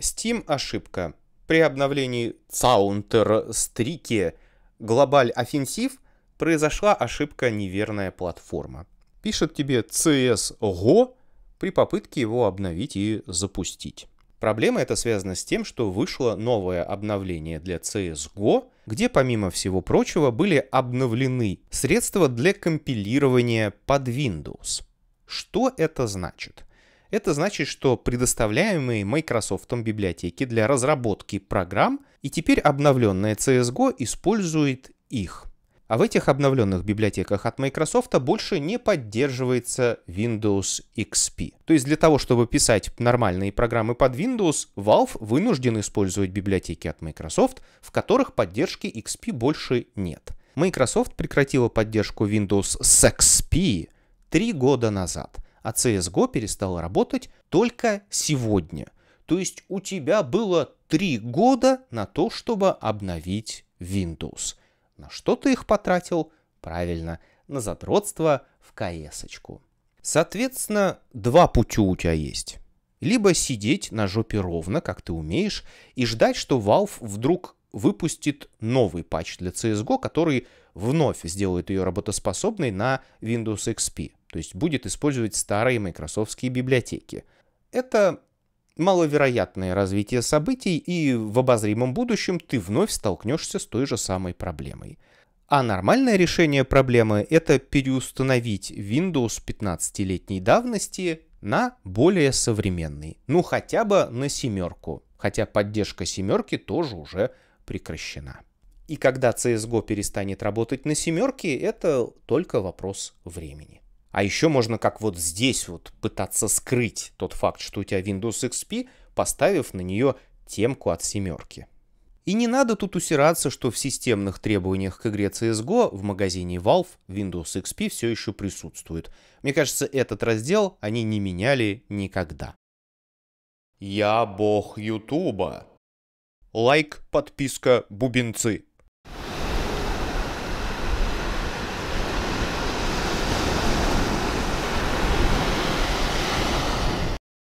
Steam ошибка. При обновлении Counter-Strike Global Offensive произошла ошибка неверная платформа. Пишет тебе CSGO при попытке его обновить и запустить. Проблема эта связана с тем, что вышло новое обновление для CSGO, где, помимо всего прочего, были обновлены средства для компилирования под Windows. Что это значит? Это значит, что предоставляемые Microsoft библиотеки для разработки программ и теперь обновленная CSGO использует их. А в этих обновленных библиотеках от Microsoft больше не поддерживается Windows XP. То есть для того, чтобы писать нормальные программы под Windows, Valve вынужден использовать библиотеки от Microsoft, в которых поддержки XP больше нет. Microsoft прекратила поддержку Windows XP три года назад – а CSGO перестал работать только сегодня. То есть у тебя было три года на то, чтобы обновить Windows. На что ты их потратил? Правильно, на задротство в кс -очку. Соответственно, два пути у тебя есть. Либо сидеть на жопе ровно, как ты умеешь, и ждать, что Valve вдруг выпустит новый патч для CSGO, который вновь сделает ее работоспособной на Windows XP то есть будет использовать старые майкрософтские библиотеки. Это маловероятное развитие событий, и в обозримом будущем ты вновь столкнешься с той же самой проблемой. А нормальное решение проблемы – это переустановить Windows 15-летней давности на более современный, ну хотя бы на семерку, хотя поддержка семерки тоже уже прекращена. И когда CSGO перестанет работать на семерке, это только вопрос времени. А еще можно как вот здесь вот пытаться скрыть тот факт, что у тебя Windows XP, поставив на нее темку от семерки. И не надо тут усираться, что в системных требованиях к игре CSGO в магазине Valve Windows XP все еще присутствует. Мне кажется, этот раздел они не меняли никогда. Я бог Ютуба. Лайк, подписка, бубенцы.